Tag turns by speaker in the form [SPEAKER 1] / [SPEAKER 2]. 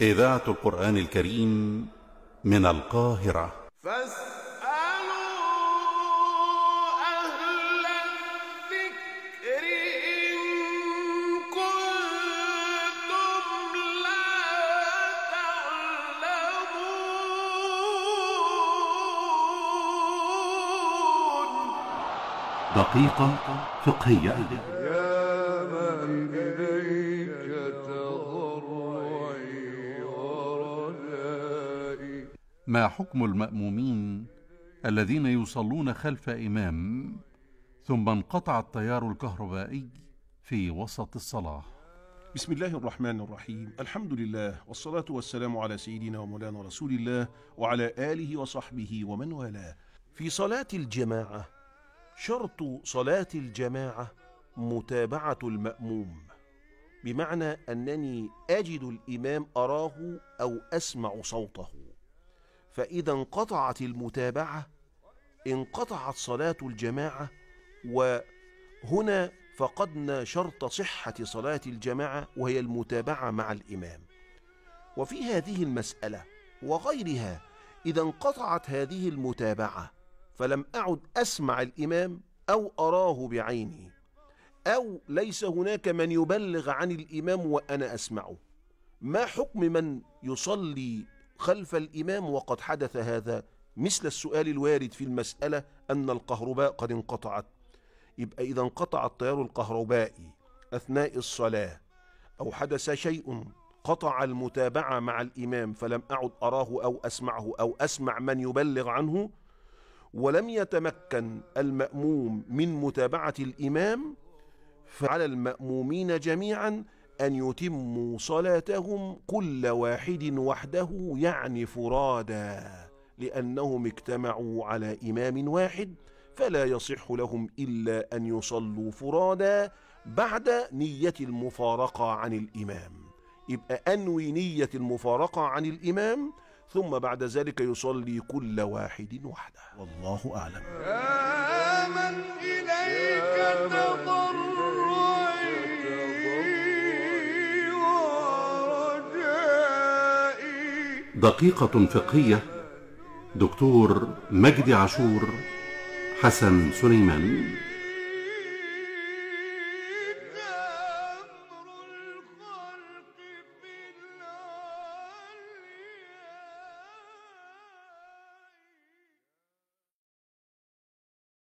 [SPEAKER 1] إذاعة القرآن الكريم من القاهرة
[SPEAKER 2] فاسألوا أهل الذكر إن كنتم لا تعلمون
[SPEAKER 1] دقيقة فقهية ما حكم المامومين الذين يصلون خلف امام ثم انقطع التيار
[SPEAKER 2] الكهربائي في وسط الصلاه بسم الله الرحمن الرحيم الحمد لله والصلاه والسلام على سيدنا ومولانا رسول الله وعلى اله وصحبه ومن والاه في صلاه الجماعه شرط صلاه الجماعه متابعه الماموم بمعنى انني اجد الامام اراه او اسمع صوته فإذا انقطعت المتابعة انقطعت صلاة الجماعة وهنا فقدنا شرط صحة صلاة الجماعة وهي المتابعة مع الإمام وفي هذه المسألة وغيرها إذا انقطعت هذه المتابعة فلم أعد أسمع الإمام أو أراه بعيني أو ليس هناك من يبلغ عن الإمام وأنا أسمعه ما حكم من يصلي خلف الإمام وقد حدث هذا مثل السؤال الوارد في المسألة أن الكهرباء قد انقطعت يبقى إذا انقطع التيار الكهربائي أثناء الصلاة أو حدث شيء قطع المتابعة مع الإمام فلم أعد أراه أو أسمعه أو أسمع من يبلغ عنه ولم يتمكن المأموم من متابعة الإمام فعلى المأمومين جميعا أن يتموا صلاتهم كل واحد وحده يعني فرادا لأنهم اجتمعوا على إمام واحد فلا يصح لهم إلا أن يصلوا فرادا بعد نية المفارقة عن الإمام يبقى أنوي نية المفارقة عن الإمام ثم بعد ذلك يصلي كل واحد وحده والله أعلم يا من إليك تضرع
[SPEAKER 1] دقيقة فقهية دكتور مجدي عاشور حسن سليمان